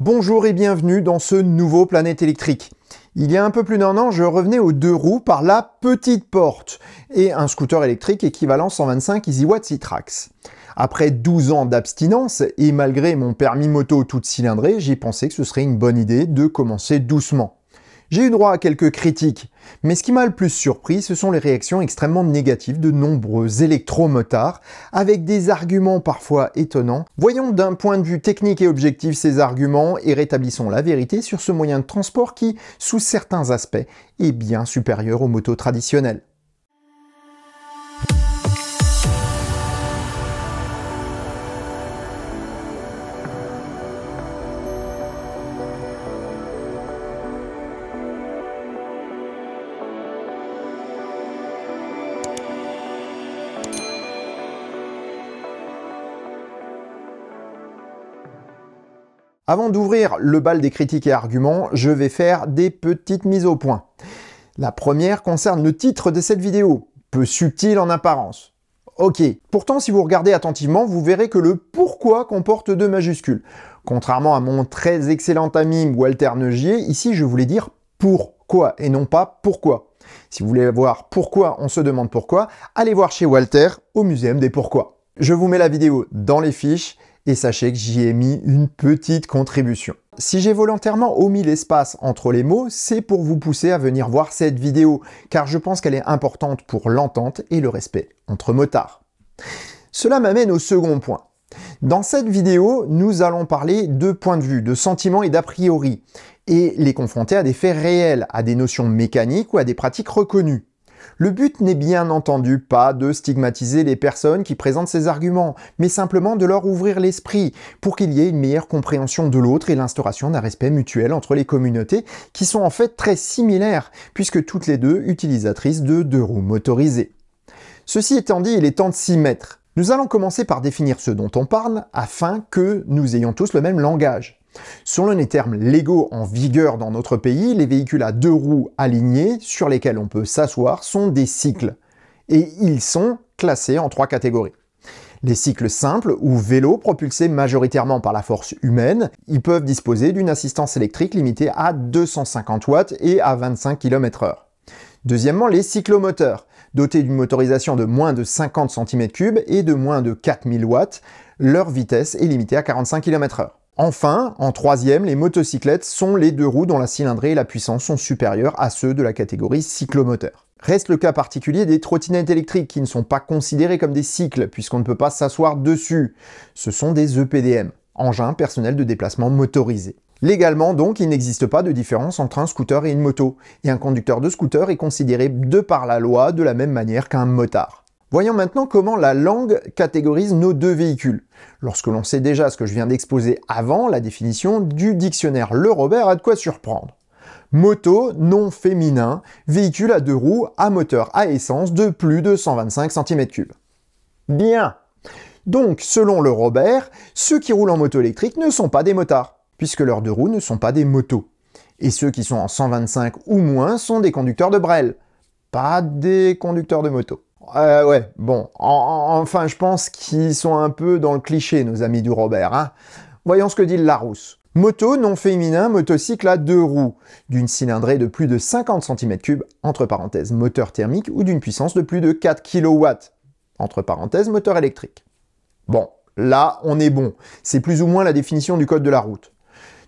Bonjour et bienvenue dans ce nouveau Planète électrique. Il y a un peu plus d'un an, je revenais aux deux roues par la petite porte et un scooter électrique équivalent 125 EasyWatt Citrax. Après 12 ans d'abstinence et malgré mon permis moto toute cylindrée, j'ai pensé que ce serait une bonne idée de commencer doucement. J'ai eu droit à quelques critiques, mais ce qui m'a le plus surpris, ce sont les réactions extrêmement négatives de nombreux électromotards, avec des arguments parfois étonnants. Voyons d'un point de vue technique et objectif ces arguments et rétablissons la vérité sur ce moyen de transport qui, sous certains aspects, est bien supérieur aux motos traditionnelles. Avant d'ouvrir le bal des critiques et arguments, je vais faire des petites mises au point. La première concerne le titre de cette vidéo, peu subtil en apparence. Ok. Pourtant, si vous regardez attentivement, vous verrez que le pourquoi comporte deux majuscules. Contrairement à mon très excellent ami Walter Neugier, ici je voulais dire pourquoi et non pas pourquoi. Si vous voulez voir pourquoi on se demande pourquoi, allez voir chez Walter au Muséum des Pourquoi. Je vous mets la vidéo dans les fiches et sachez que j'y ai mis une petite contribution. Si j'ai volontairement omis l'espace entre les mots, c'est pour vous pousser à venir voir cette vidéo, car je pense qu'elle est importante pour l'entente et le respect entre motards. Cela m'amène au second point. Dans cette vidéo, nous allons parler de points de vue, de sentiments et d'a priori, et les confronter à des faits réels, à des notions mécaniques ou à des pratiques reconnues. Le but n'est bien entendu pas de stigmatiser les personnes qui présentent ces arguments, mais simplement de leur ouvrir l'esprit pour qu'il y ait une meilleure compréhension de l'autre et l'instauration d'un respect mutuel entre les communautés qui sont en fait très similaires puisque toutes les deux utilisatrices de deux roues motorisées. Ceci étant dit, il est temps de s'y mettre. Nous allons commencer par définir ce dont on parle afin que nous ayons tous le même langage. Selon les termes légaux en vigueur dans notre pays, les véhicules à deux roues alignés sur lesquels on peut s'asseoir sont des cycles. Et ils sont classés en trois catégories. Les cycles simples ou vélos propulsés majoritairement par la force humaine, ils peuvent disposer d'une assistance électrique limitée à 250 watts et à 25 km/h. Deuxièmement, les cyclomoteurs, dotés d'une motorisation de moins de 50 cm3 et de moins de 4000 watts, leur vitesse est limitée à 45 km/h. Enfin, en troisième, les motocyclettes sont les deux roues dont la cylindrée et la puissance sont supérieures à ceux de la catégorie cyclomoteur. Reste le cas particulier des trottinettes électriques qui ne sont pas considérées comme des cycles puisqu'on ne peut pas s'asseoir dessus. Ce sont des EPDM, engins personnels de déplacement motorisés. Légalement donc, il n'existe pas de différence entre un scooter et une moto, et un conducteur de scooter est considéré de par la loi de la même manière qu'un motard. Voyons maintenant comment la langue catégorise nos deux véhicules. Lorsque l'on sait déjà ce que je viens d'exposer avant, la définition du dictionnaire Le Robert a de quoi surprendre. Moto, nom féminin, véhicule à deux roues, à moteur à essence de plus de 125 cm3. Bien Donc, selon le Robert, ceux qui roulent en moto électrique ne sont pas des motards, puisque leurs deux roues ne sont pas des motos. Et ceux qui sont en 125 ou moins sont des conducteurs de Brel, pas des conducteurs de moto. Euh, ouais, bon, enfin, je pense qu'ils sont un peu dans le cliché, nos amis du Robert. Hein. Voyons ce que dit le Larousse. Moto non féminin, motocycle à deux roues, d'une cylindrée de plus de 50 cm3, entre parenthèses moteur thermique, ou d'une puissance de plus de 4 kW, entre parenthèses moteur électrique. Bon, là on est bon, c'est plus ou moins la définition du code de la route.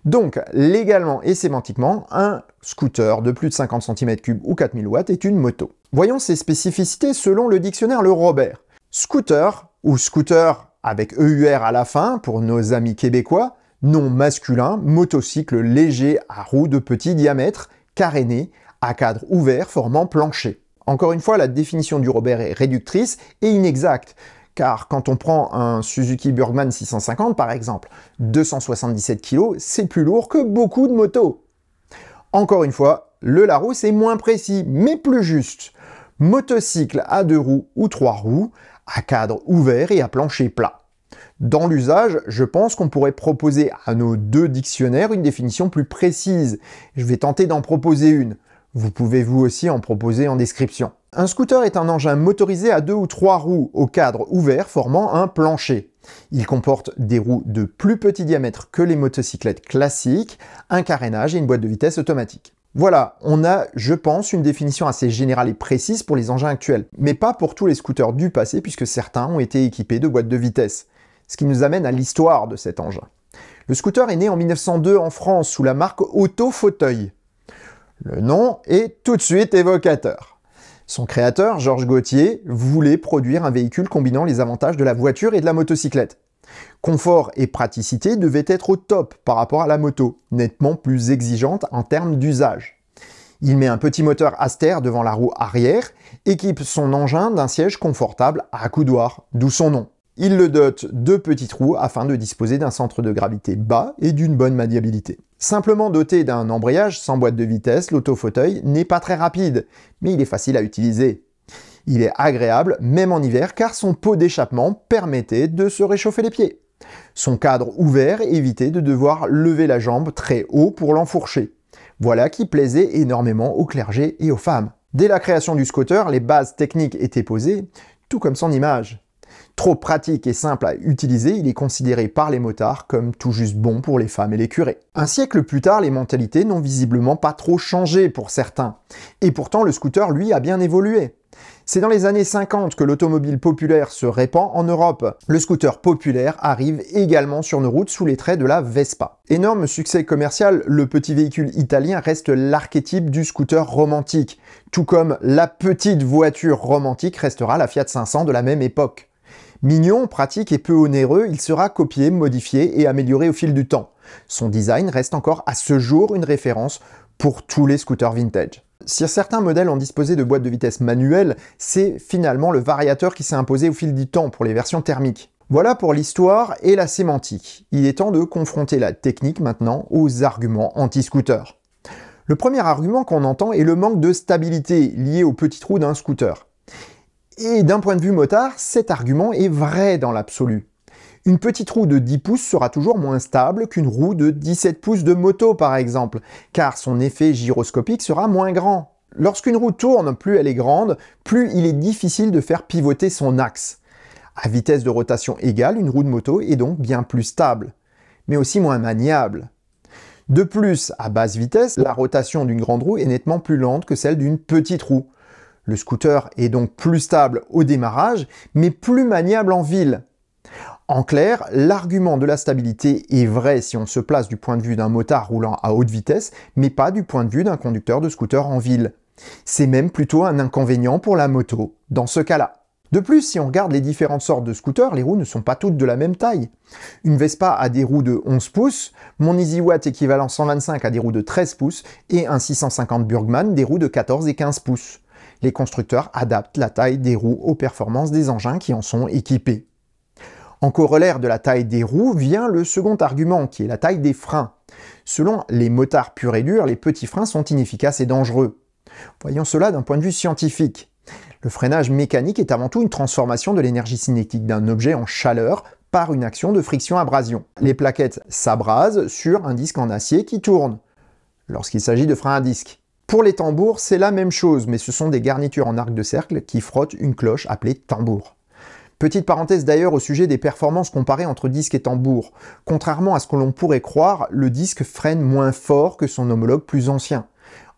Donc, légalement et sémantiquement, un scooter de plus de 50 cm3 ou 4000 watts est une moto. Voyons ses spécificités selon le dictionnaire Le Robert. Scooter, ou scooter avec EUR à la fin pour nos amis québécois, nom masculin, motocycle léger à roues de petit diamètre, caréné, à cadre ouvert formant plancher. Encore une fois, la définition du Robert est réductrice et inexacte, car quand on prend un Suzuki Burgman 650 par exemple, 277 kg, c'est plus lourd que beaucoup de motos. Encore une fois, le Larousse est moins précis, mais plus juste. Motocycle à deux roues ou trois roues, à cadre ouvert et à plancher plat. Dans l'usage, je pense qu'on pourrait proposer à nos deux dictionnaires une définition plus précise. Je vais tenter d'en proposer une. Vous pouvez vous aussi en proposer en description. Un scooter est un engin motorisé à deux ou trois roues au cadre ouvert formant un plancher. Il comporte des roues de plus petit diamètre que les motocyclettes classiques, un carénage et une boîte de vitesse automatique. Voilà, on a, je pense, une définition assez générale et précise pour les engins actuels, mais pas pour tous les scooters du passé puisque certains ont été équipés de boîtes de vitesse. Ce qui nous amène à l'histoire de cet engin. Le scooter est né en 1902 en France sous la marque Auto Fauteuil. Le nom est tout de suite évocateur. Son créateur, Georges Gauthier, voulait produire un véhicule combinant les avantages de la voiture et de la motocyclette. Confort et praticité devaient être au top par rapport à la moto, nettement plus exigeante en termes d'usage. Il met un petit moteur Aster devant la roue arrière, équipe son engin d'un siège confortable à coudoir, d'où son nom. Il le dote de petites roues afin de disposer d'un centre de gravité bas et d'une bonne maniabilité. Simplement doté d'un embrayage sans boîte de vitesse, l'autofauteuil n'est pas très rapide, mais il est facile à utiliser. Il est agréable, même en hiver, car son pot d'échappement permettait de se réchauffer les pieds. Son cadre ouvert évitait de devoir lever la jambe très haut pour l'enfourcher. Voilà qui plaisait énormément aux clergés et aux femmes. Dès la création du scooter, les bases techniques étaient posées, tout comme son image. Trop pratique et simple à utiliser, il est considéré par les motards comme tout juste bon pour les femmes et les curés. Un siècle plus tard, les mentalités n'ont visiblement pas trop changé pour certains. Et pourtant, le scooter, lui, a bien évolué. C'est dans les années 50 que l'automobile populaire se répand en Europe. Le scooter populaire arrive également sur nos routes sous les traits de la Vespa. Énorme succès commercial, le petit véhicule italien reste l'archétype du scooter romantique, tout comme la petite voiture romantique restera la Fiat 500 de la même époque. Mignon, pratique et peu onéreux, il sera copié, modifié et amélioré au fil du temps. Son design reste encore à ce jour une référence pour tous les scooters vintage. Si certains modèles ont disposé de boîtes de vitesse manuelles, c'est finalement le variateur qui s'est imposé au fil du temps pour les versions thermiques. Voilà pour l'histoire et la sémantique. Il est temps de confronter la technique maintenant aux arguments anti-scooter. Le premier argument qu'on entend est le manque de stabilité lié au petit trou d'un scooter. Et d'un point de vue motard, cet argument est vrai dans l'absolu. Une petite roue de 10 pouces sera toujours moins stable qu'une roue de 17 pouces de moto par exemple, car son effet gyroscopique sera moins grand. Lorsqu'une roue tourne, plus elle est grande, plus il est difficile de faire pivoter son axe. À vitesse de rotation égale, une roue de moto est donc bien plus stable, mais aussi moins maniable. De plus, à basse vitesse, la rotation d'une grande roue est nettement plus lente que celle d'une petite roue. Le scooter est donc plus stable au démarrage, mais plus maniable en ville. En clair, l'argument de la stabilité est vrai si on se place du point de vue d'un motard roulant à haute vitesse, mais pas du point de vue d'un conducteur de scooter en ville. C'est même plutôt un inconvénient pour la moto, dans ce cas-là. De plus, si on regarde les différentes sortes de scooters, les roues ne sont pas toutes de la même taille. Une Vespa a des roues de 11 pouces, mon EasyWatt équivalent 125 a des roues de 13 pouces, et un 650 Burgman des roues de 14 et 15 pouces. Les constructeurs adaptent la taille des roues aux performances des engins qui en sont équipés. En corollaire de la taille des roues vient le second argument, qui est la taille des freins. Selon les motards purs et durs, les petits freins sont inefficaces et dangereux. Voyons cela d'un point de vue scientifique. Le freinage mécanique est avant tout une transformation de l'énergie cinétique d'un objet en chaleur par une action de friction-abrasion. Les plaquettes s'abrasent sur un disque en acier qui tourne, lorsqu'il s'agit de freins à disque. Pour les tambours, c'est la même chose, mais ce sont des garnitures en arc de cercle qui frottent une cloche appelée tambour. Petite parenthèse d'ailleurs au sujet des performances comparées entre disque et tambour. Contrairement à ce que l'on pourrait croire, le disque freine moins fort que son homologue plus ancien.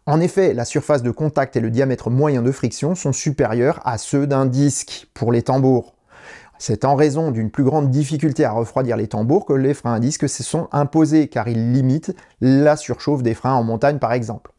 En effet, la surface de contact et le diamètre moyen de friction sont supérieurs à ceux d'un disque pour les tambours. C'est en raison d'une plus grande difficulté à refroidir les tambours que les freins à disque se sont imposés car ils limitent la surchauffe des freins en montagne par exemple.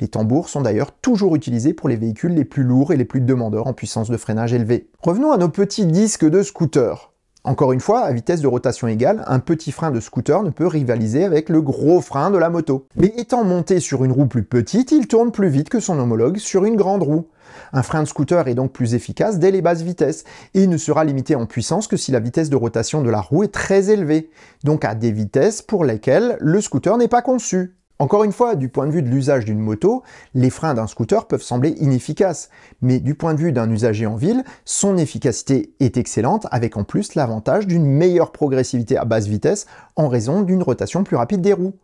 Les tambours sont d'ailleurs toujours utilisés pour les véhicules les plus lourds et les plus demandeurs en puissance de freinage élevée. Revenons à nos petits disques de scooter. Encore une fois, à vitesse de rotation égale, un petit frein de scooter ne peut rivaliser avec le gros frein de la moto. Mais étant monté sur une roue plus petite, il tourne plus vite que son homologue sur une grande roue. Un frein de scooter est donc plus efficace dès les basses vitesses, et ne sera limité en puissance que si la vitesse de rotation de la roue est très élevée, donc à des vitesses pour lesquelles le scooter n'est pas conçu. Encore une fois, du point de vue de l'usage d'une moto, les freins d'un scooter peuvent sembler inefficaces, mais du point de vue d'un usager en ville, son efficacité est excellente avec en plus l'avantage d'une meilleure progressivité à basse vitesse en raison d'une rotation plus rapide des roues.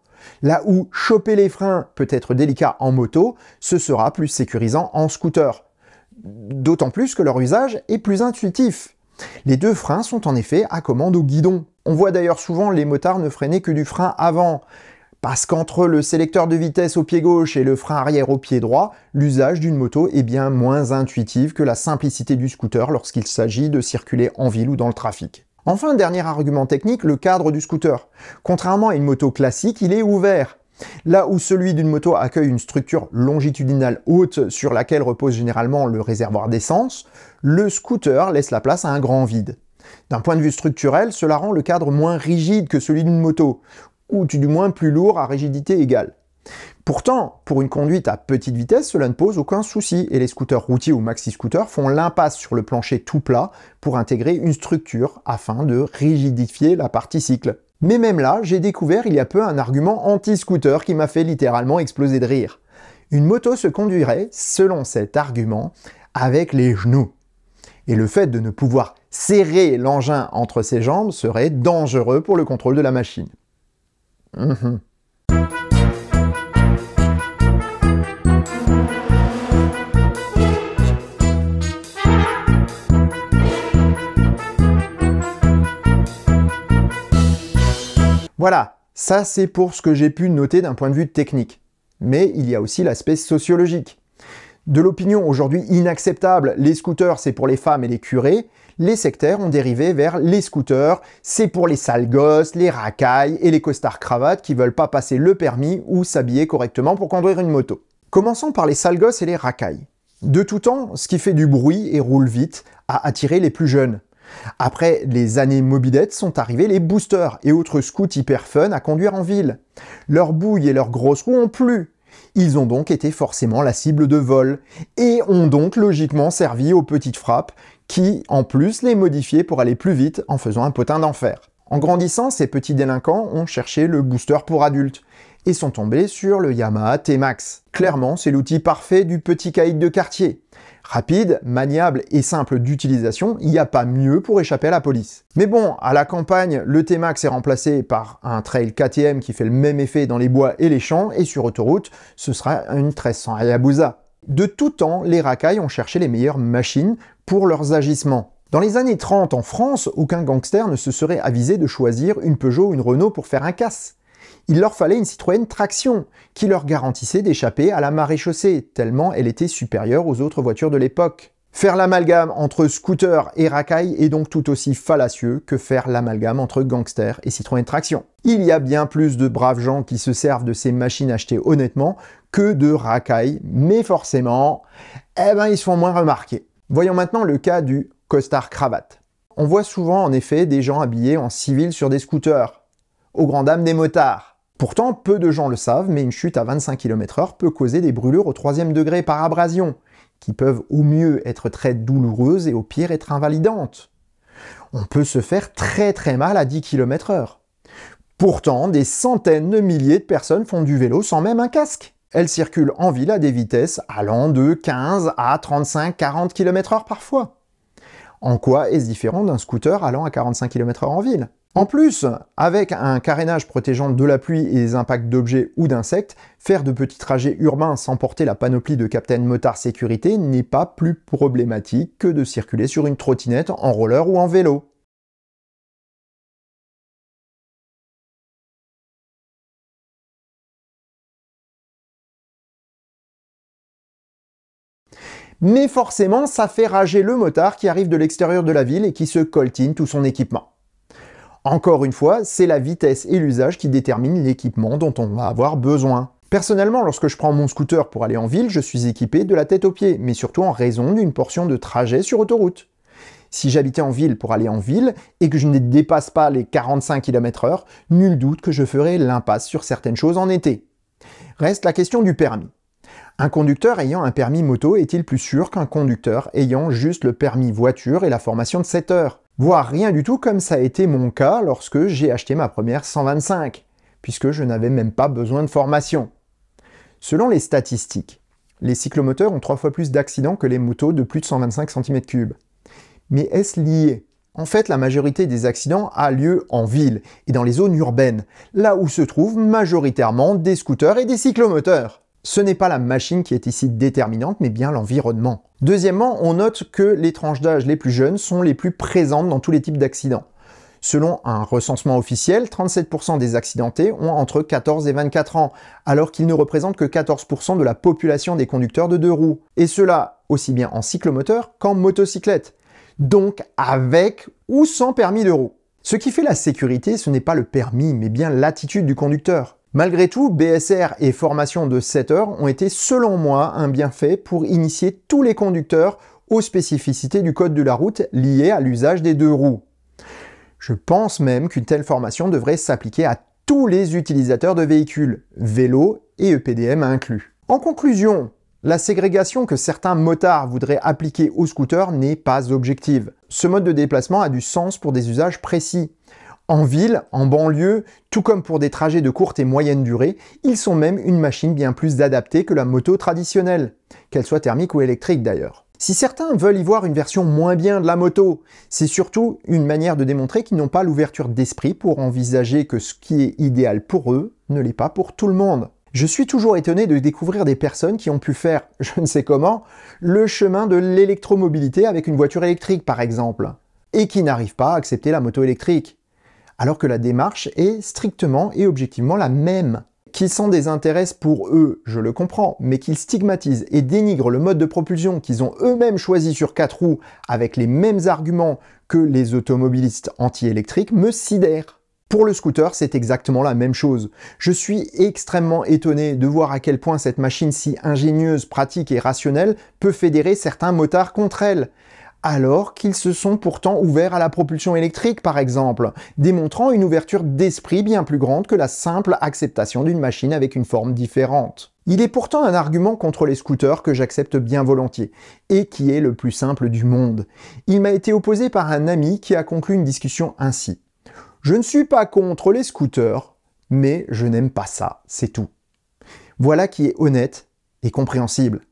Là où choper les freins peut être délicat en moto, ce sera plus sécurisant en scooter. D'autant plus que leur usage est plus intuitif. Les deux freins sont en effet à commande au guidon. On voit d'ailleurs souvent les motards ne freiner que du frein avant. Parce qu'entre le sélecteur de vitesse au pied gauche et le frein arrière au pied droit, l'usage d'une moto est bien moins intuitif que la simplicité du scooter lorsqu'il s'agit de circuler en ville ou dans le trafic. Enfin, dernier argument technique, le cadre du scooter. Contrairement à une moto classique, il est ouvert. Là où celui d'une moto accueille une structure longitudinale haute sur laquelle repose généralement le réservoir d'essence, le scooter laisse la place à un grand vide. D'un point de vue structurel, cela rend le cadre moins rigide que celui d'une moto, ou du moins plus lourd à rigidité égale. Pourtant, pour une conduite à petite vitesse, cela ne pose aucun souci et les scooters routiers ou maxi-scooters font l'impasse sur le plancher tout plat pour intégrer une structure afin de rigidifier la partie cycle. Mais même là, j'ai découvert il y a peu un argument anti-scooter qui m'a fait littéralement exploser de rire. Une moto se conduirait, selon cet argument, avec les genoux. Et le fait de ne pouvoir serrer l'engin entre ses jambes serait dangereux pour le contrôle de la machine. Mhm. Voilà, ça c'est pour ce que j'ai pu noter d'un point de vue technique. Mais il y a aussi l'aspect sociologique. De l'opinion aujourd'hui inacceptable, les scooters c'est pour les femmes et les curés, les sectaires ont dérivé vers les scooters, c'est pour les sales gosses, les racailles et les costards cravates qui veulent pas passer le permis ou s'habiller correctement pour conduire une moto. Commençons par les sales gosses et les racailles. De tout temps, ce qui fait du bruit et roule vite a attiré les plus jeunes. Après les années mobidettes sont arrivés les boosters et autres scouts hyper fun à conduire en ville. Leurs bouilles et leurs grosses roues ont plu. Ils ont donc été forcément la cible de vol, et ont donc logiquement servi aux petites frappes qui, en plus, les modifiait pour aller plus vite en faisant un potin d'enfer. En grandissant, ces petits délinquants ont cherché le booster pour adultes et sont tombés sur le Yamaha T-Max. Clairement, c'est l'outil parfait du petit caïd de quartier. Rapide, maniable et simple d'utilisation, il n'y a pas mieux pour échapper à la police. Mais bon, à la campagne, le T-Max est remplacé par un trail KTM qui fait le même effet dans les bois et les champs, et sur autoroute, ce sera une 1300 Hayabusa. De tout temps, les racailles ont cherché les meilleures machines pour leurs agissements. Dans les années 30 en France, aucun gangster ne se serait avisé de choisir une Peugeot ou une Renault pour faire un casse. Il leur fallait une Citroën traction, qui leur garantissait d'échapper à la marée-chaussée, tellement elle était supérieure aux autres voitures de l'époque. Faire l'amalgame entre scooter et racaille est donc tout aussi fallacieux que faire l'amalgame entre gangster et Citroën traction. Il y a bien plus de braves gens qui se servent de ces machines achetées honnêtement que de racailles, mais forcément, eh ben ils sont moins remarqués. Voyons maintenant le cas du costard cravate. On voit souvent en effet des gens habillés en civil sur des scooters, aux grand dames des motards. Pourtant, peu de gens le savent, mais une chute à 25 km/h peut causer des brûlures au troisième degré par abrasion, qui peuvent au mieux être très douloureuses et au pire être invalidantes. On peut se faire très très mal à 10 km/h. Pourtant, des centaines de milliers de personnes font du vélo sans même un casque. Elle circule en ville à des vitesses allant de 15 à 35, 40 km h parfois. En quoi est-ce différent d'un scooter allant à 45 km h en ville En plus, avec un carénage protégeant de la pluie et des impacts d'objets ou d'insectes, faire de petits trajets urbains sans porter la panoplie de Captain Motard Sécurité n'est pas plus problématique que de circuler sur une trottinette, en roller ou en vélo. mais forcément ça fait rager le motard qui arrive de l'extérieur de la ville et qui se coltine tout son équipement. Encore une fois, c'est la vitesse et l'usage qui déterminent l'équipement dont on va avoir besoin. Personnellement, lorsque je prends mon scooter pour aller en ville, je suis équipé de la tête aux pieds, mais surtout en raison d'une portion de trajet sur autoroute. Si j'habitais en ville pour aller en ville et que je ne dépasse pas les 45 km/h, nul doute que je ferais l'impasse sur certaines choses en été. Reste la question du permis. Un conducteur ayant un permis moto est-il plus sûr qu'un conducteur ayant juste le permis voiture et la formation de 7 heures Voire rien du tout comme ça a été mon cas lorsque j'ai acheté ma première 125, puisque je n'avais même pas besoin de formation. Selon les statistiques, les cyclomoteurs ont trois fois plus d'accidents que les motos de plus de 125 cm3. Mais est-ce lié En fait, la majorité des accidents a lieu en ville et dans les zones urbaines, là où se trouvent majoritairement des scooters et des cyclomoteurs. Ce n'est pas la machine qui est ici déterminante, mais bien l'environnement. Deuxièmement, on note que les tranches d'âge les plus jeunes sont les plus présentes dans tous les types d'accidents. Selon un recensement officiel, 37% des accidentés ont entre 14 et 24 ans, alors qu'ils ne représentent que 14% de la population des conducteurs de deux roues. Et cela aussi bien en cyclomoteur qu'en motocyclette. Donc avec ou sans permis de roue. Ce qui fait la sécurité, ce n'est pas le permis, mais bien l'attitude du conducteur. Malgré tout, BSR et formation de 7 heures ont été selon moi un bienfait pour initier tous les conducteurs aux spécificités du code de la route liées à l'usage des deux roues. Je pense même qu'une telle formation devrait s'appliquer à tous les utilisateurs de véhicules, vélos et EPDM inclus. En conclusion, la ségrégation que certains motards voudraient appliquer aux scooters n'est pas objective. Ce mode de déplacement a du sens pour des usages précis. En ville, en banlieue, tout comme pour des trajets de courte et moyenne durée, ils sont même une machine bien plus adaptée que la moto traditionnelle, qu'elle soit thermique ou électrique d'ailleurs. Si certains veulent y voir une version moins bien de la moto, c'est surtout une manière de démontrer qu'ils n'ont pas l'ouverture d'esprit pour envisager que ce qui est idéal pour eux ne l'est pas pour tout le monde. Je suis toujours étonné de découvrir des personnes qui ont pu faire, je ne sais comment, le chemin de l'électromobilité avec une voiture électrique par exemple, et qui n'arrivent pas à accepter la moto électrique alors que la démarche est strictement et objectivement la même. Qu'ils s'en désintéressent pour eux, je le comprends, mais qu'ils stigmatisent et dénigrent le mode de propulsion qu'ils ont eux-mêmes choisi sur quatre roues avec les mêmes arguments que les automobilistes anti-électriques me sidèrent. Pour le scooter, c'est exactement la même chose. Je suis extrêmement étonné de voir à quel point cette machine si ingénieuse, pratique et rationnelle peut fédérer certains motards contre elle alors qu'ils se sont pourtant ouverts à la propulsion électrique par exemple, démontrant une ouverture d'esprit bien plus grande que la simple acceptation d'une machine avec une forme différente. Il est pourtant un argument contre les scooters que j'accepte bien volontiers, et qui est le plus simple du monde. Il m'a été opposé par un ami qui a conclu une discussion ainsi. Je ne suis pas contre les scooters, mais je n'aime pas ça, c'est tout. Voilà qui est honnête et compréhensible.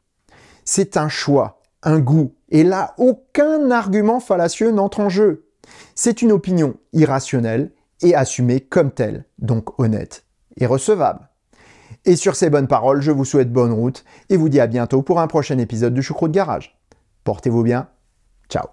C'est un choix, un goût. Et là, aucun argument fallacieux n'entre en jeu. C'est une opinion irrationnelle et assumée comme telle, donc honnête et recevable. Et sur ces bonnes paroles, je vous souhaite bonne route et vous dis à bientôt pour un prochain épisode du Choucroute Garage. Portez-vous bien. Ciao.